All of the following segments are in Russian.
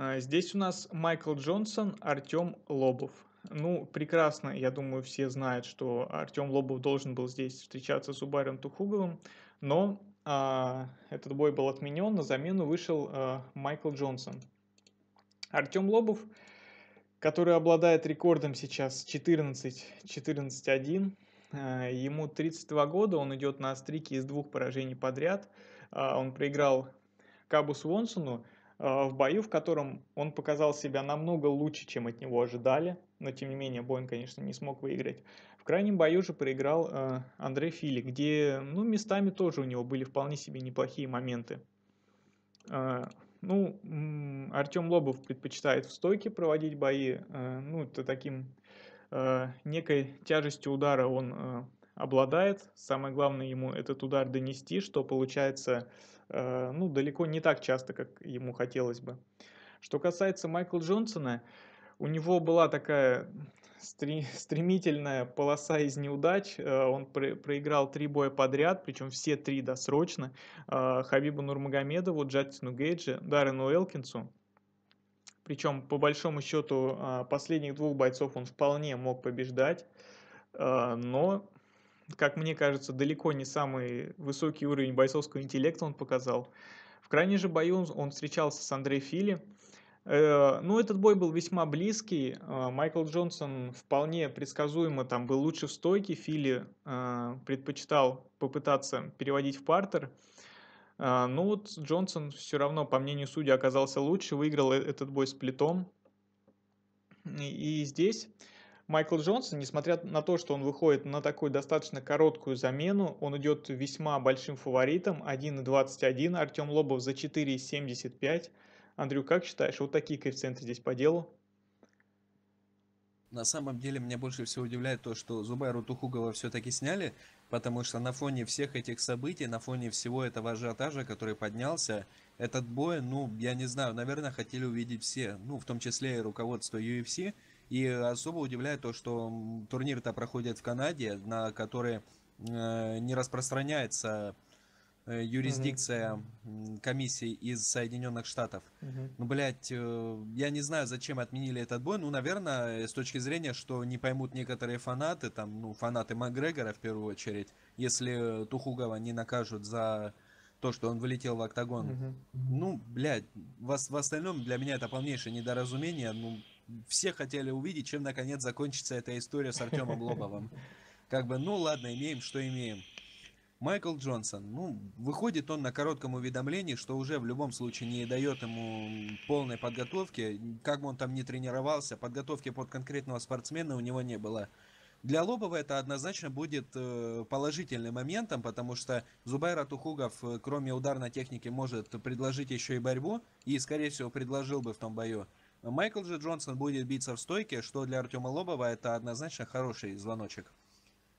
А, здесь у нас Майкл Джонсон, Артем Лобов. Ну, прекрасно, я думаю, все знают, что Артем Лобов должен был здесь встречаться с Убарем Тухуговым, но а, этот бой был отменен, на замену вышел а, Майкл Джонсон. Артем Лобов, который обладает рекордом сейчас 14-14-1, а, ему 32 года, он идет на стрике из двух поражений подряд, а, он проиграл Кабу Свонсону, Э, в бою, в котором он показал себя намного лучше, чем от него ожидали, но тем не менее Боин, конечно, не смог выиграть. В крайнем бою же проиграл э, Андрей Фили, где, ну, местами тоже у него были вполне себе неплохие моменты. Э, ну, Артем Лобов предпочитает в стойке проводить бои, э, ну, это таким э, некой тяжестью удара он э, обладает. Самое главное ему этот удар донести, что получается э, ну, далеко не так часто, как ему хотелось бы. Что касается Майкла Джонсона, у него была такая стремительная полоса из неудач. Э, он проиграл три боя подряд, причем все три досрочно. Э, Хабибу Нурмагомедову, Джастину Гейджи, Даррену Уэлкинсу. Причем, по большому счету, последних двух бойцов он вполне мог побеждать, но как мне кажется, далеко не самый высокий уровень бойцовского интеллекта он показал. В крайне же бою он встречался с Андрей Фили. Э, ну, этот бой был весьма близкий. Э, Майкл Джонсон вполне предсказуемо там был лучше в стойке. Фили э, предпочитал попытаться переводить в партер. Ну вот Джонсон все равно, по мнению судьи, оказался лучше, выиграл этот бой с плитом. И здесь Майкл Джонсон, несмотря на то, что он выходит на такую достаточно короткую замену, он идет весьма большим фаворитом, 1,21, Артем Лобов за 4,75. Андрю, как считаешь, вот такие коэффициенты здесь по делу? На самом деле меня больше всего удивляет то, что Зубайру Тухугова все-таки сняли, потому что на фоне всех этих событий, на фоне всего этого ажиотажа, который поднялся, этот бой, ну, я не знаю, наверное, хотели увидеть все, ну, в том числе и руководство UFC, и особо удивляет то, что турнир-то проходит в Канаде, на который э, не распространяется э, юрисдикция uh-huh. комиссии из Соединенных Штатов. Uh-huh. Ну, блядь, э, я не знаю, зачем отменили этот бой. Ну, наверное, с точки зрения, что не поймут некоторые фанаты, там, ну, фанаты Макгрегора в первую очередь, если Тухугова не накажут за то, что он вылетел в октагон. Uh-huh. Ну, блядь, в, в остальном для меня это полнейшее недоразумение. Ну, все хотели увидеть, чем наконец закончится эта история с Артемом Лобовым. Как бы, ну ладно, имеем, что имеем. Майкл Джонсон, ну, выходит он на коротком уведомлении, что уже в любом случае не дает ему полной подготовки. Как бы он там не тренировался, подготовки под конкретного спортсмена у него не было. Для Лобова это однозначно будет э, положительным моментом, потому что Зубайра Тухугов, э, кроме ударной техники, может предложить еще и борьбу, и, скорее всего, предложил бы в том бою. Майкл Джи Джонсон будет биться в стойке, что для Артема Лобова это однозначно хороший звоночек.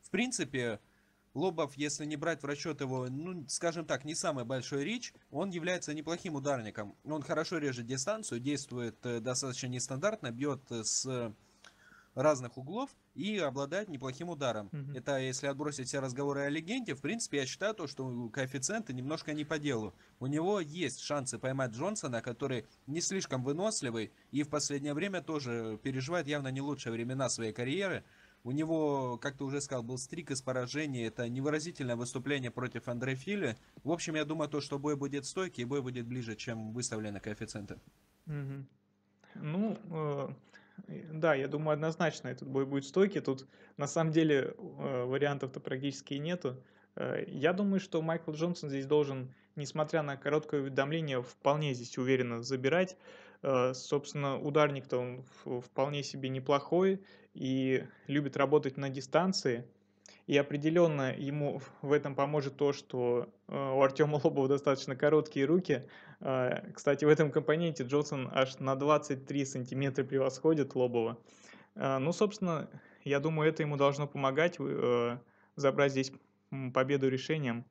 В принципе, Лобов, если не брать в расчет его, ну, скажем так, не самый большой рич, он является неплохим ударником. Он хорошо режет дистанцию, действует э, достаточно нестандартно, бьет э, с разных углов и обладает неплохим ударом. Угу. Это если отбросить все разговоры о легенде, в принципе, я считаю то, что коэффициенты немножко не по делу. У него есть шансы поймать Джонсона, который не слишком выносливый и в последнее время тоже переживает явно не лучшие времена своей карьеры. У него, как ты уже сказал, был стрик из поражений. Это невыразительное выступление против Андре Фили. В общем, я думаю, то, что бой будет стойкий, и бой будет ближе, чем выставлены коэффициенты. Угу. Ну, э, да, я думаю, однозначно этот бой будет стойкий. Тут на самом деле э, вариантов-то практически и нету. Э, я думаю, что Майкл Джонсон здесь должен, несмотря на короткое уведомление, вполне здесь уверенно забирать. Э, собственно, ударник-то он вполне себе неплохой и любит работать на дистанции. И определенно ему в этом поможет то, что э, у Артема Лобова достаточно короткие руки. А, кстати, в этом компоненте Джонсон аж на 23 сантиметра превосходит Лобова. А, ну, собственно, я думаю, это ему должно помогать э, забрать здесь победу решением.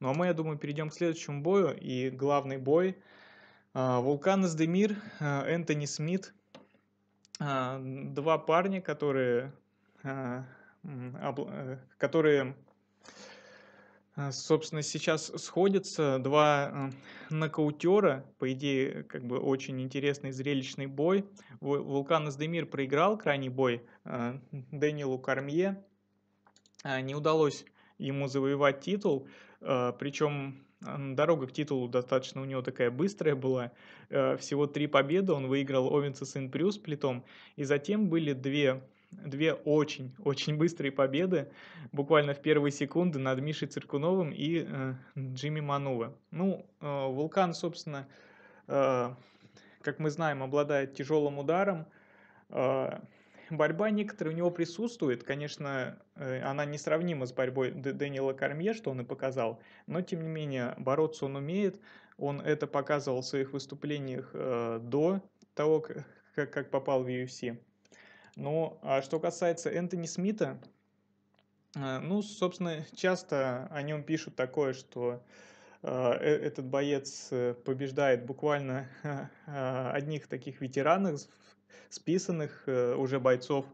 Ну а мы, я думаю, перейдем к следующему бою. И главный бой. А, Вулкан Демир Энтони Смит. Два парня, которые Э, которые, э, собственно, сейчас сходятся. Два э, нокаутера, по идее, как бы очень интересный зрелищный бой. Вулкан Аздемир проиграл крайний бой Данилу Кармье. Не удалось ему завоевать титул, причем дорога к титулу достаточно у него такая быстрая была. Всего три победы он выиграл Овенца Сен Прю плитом, и затем были две две очень-очень быстрые победы, буквально в первые секунды над Мишей Циркуновым и э, Джимми Мануэ. Ну, э, Вулкан, собственно, э, как мы знаем, обладает тяжелым ударом. Э, борьба некоторая у него присутствует. Конечно, э, она несравнима с борьбой Дэниела Кормье, что он и показал, но, тем не менее, бороться он умеет. Он это показывал в своих выступлениях э, до того, как попал в UFC. Но а что касается Энтони Смита, э, ну, собственно, часто о нем пишут такое, что э, э, этот боец побеждает буквально одних таких ветеранов, списанных уже бойцов.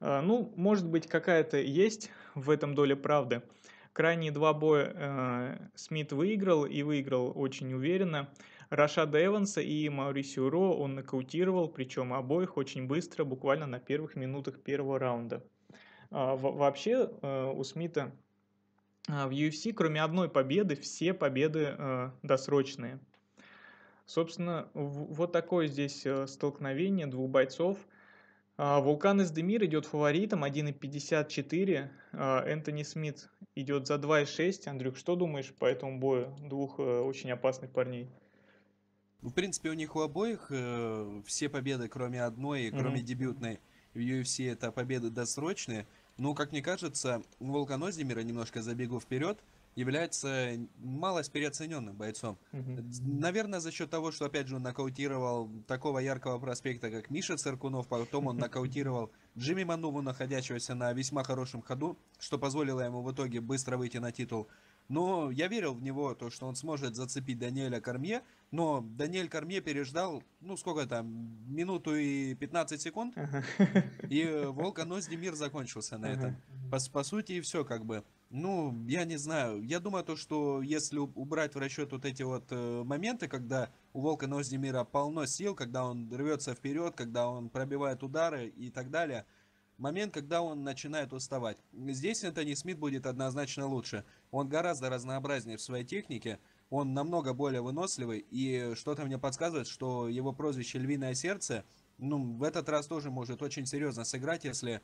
Ну, может быть, какая-то есть в этом доля правды. Крайние два боя Смит выиграл и выиграл очень уверенно. Рашада Эванса и Маурисио Ро он нокаутировал, причем обоих очень быстро, буквально на первых минутах первого раунда. А, вообще э, у Смита а, в UFC, кроме одной победы, все победы э, досрочные. Собственно, вот такое здесь э, столкновение двух бойцов а, – Вулкан из Демир идет фаворитом 1,54. Энтони Смит идет за 2,6. Андрюх, что думаешь по этому бою двух очень опасных парней? Ну, в принципе, у них у обоих э, все победы, кроме одной, mm-hmm. кроме дебютной в UFC, это победы досрочные. Но, ну, как мне кажется, Волкан Оздемира, немножко забегу вперед, является малость переоцененным бойцом. Mm-hmm. Наверное, за счет того, что, опять же, он нокаутировал такого яркого проспекта, как Миша Циркунов, потом он нокаутировал Джимми Мануву, находящегося на весьма хорошем ходу, что позволило ему в итоге быстро выйти на титул но я верил в него, то, что он сможет зацепить Даниэля Кормье. Но Даниэль Кормье переждал, ну, сколько там, минуту и 15 секунд. Ага. И э, Волконос а Демир закончился на этом. По, по сути, и все как бы. Ну, я не знаю. Я думаю, то, что если убрать в расчет вот эти вот э, моменты, когда у Волка Ноздемира полно сил, когда он рвется вперед, когда он пробивает удары и так далее – момент, когда он начинает уставать. Здесь Энтони Смит будет однозначно лучше. Он гораздо разнообразнее в своей технике, он намного более выносливый, и что-то мне подсказывает, что его прозвище «Львиное сердце» ну, в этот раз тоже может очень серьезно сыграть, если э,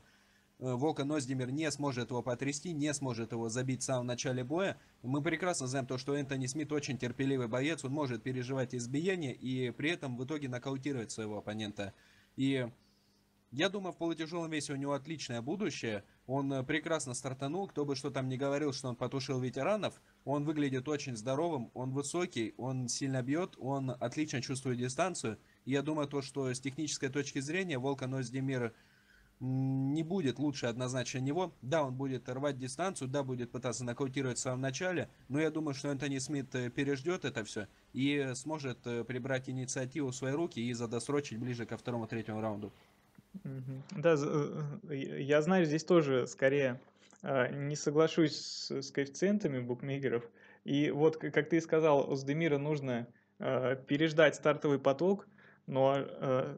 Волка Ноздемир не сможет его потрясти, не сможет его забить в самом начале боя. Мы прекрасно знаем то, что Энтони Смит очень терпеливый боец, он может переживать избиение и при этом в итоге нокаутировать своего оппонента. И я думаю, в полутяжелом весе у него отличное будущее. Он э, прекрасно стартанул. Кто бы что там не говорил, что он потушил ветеранов, он выглядит очень здоровым, он высокий, он сильно бьет, он отлично чувствует дистанцию. я думаю, то, что с технической точки зрения Волкан Оздемир не будет лучше однозначно него. Да, он будет рвать дистанцию, да, будет пытаться нокаутировать в самом начале, но я думаю, что Энтони Смит э, переждет это все и сможет э, прибрать инициативу в свои руки и задосрочить ближе ко второму-третьему раунду. Да, э, э, я знаю, здесь тоже скорее а, не соглашусь с, с коэффициентами букмекеров. И вот, как ты и сказал, с Демира нужно а, переждать стартовый поток, но э,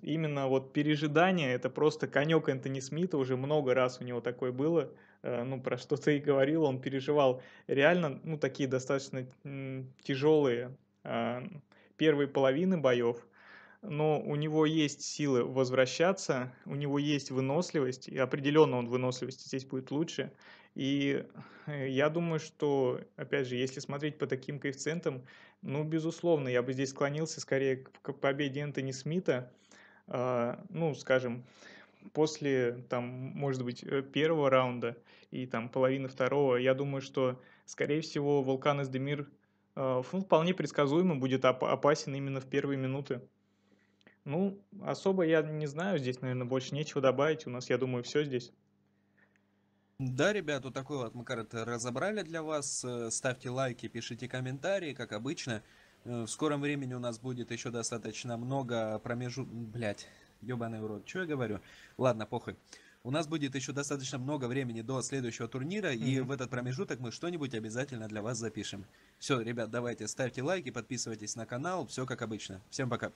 именно вот пережидание это просто конек Энтони Смита, уже много раз у него такое было, ну, про что ты и говорил, он переживал реально, ну, такие достаточно тяжелые а, первые половины боев, но у него есть силы возвращаться, у него есть выносливость, и определенно он выносливости здесь будет лучше. И э, я думаю, что, опять же, если смотреть по таким коэффициентам, ну, безусловно, я бы здесь склонился скорее к победе Энтони Смита, а, ну, скажем, после, там, может быть, э, первого раунда и там половины второго, я думаю, что, скорее всего, Вулкан Эсдемир э, ну, вполне предсказуемо будет опасен именно в первые минуты. Ну, особо я не знаю, здесь, наверное, больше нечего добавить. У нас, я думаю, все здесь. Да, ребят, вот такой вот мы карты разобрали для вас. Э, ставьте лайки, пишите комментарии, как обычно. Э, в скором времени у нас будет еще достаточно много промежу... Блять, ебаный урод, что я говорю? Ладно, похуй. У нас будет еще достаточно много времени до следующего турнира, mm-hmm. и в этот промежуток мы что-нибудь обязательно для вас запишем. Все, ребят, давайте ставьте лайки, подписывайтесь на канал, все как обычно. Всем пока.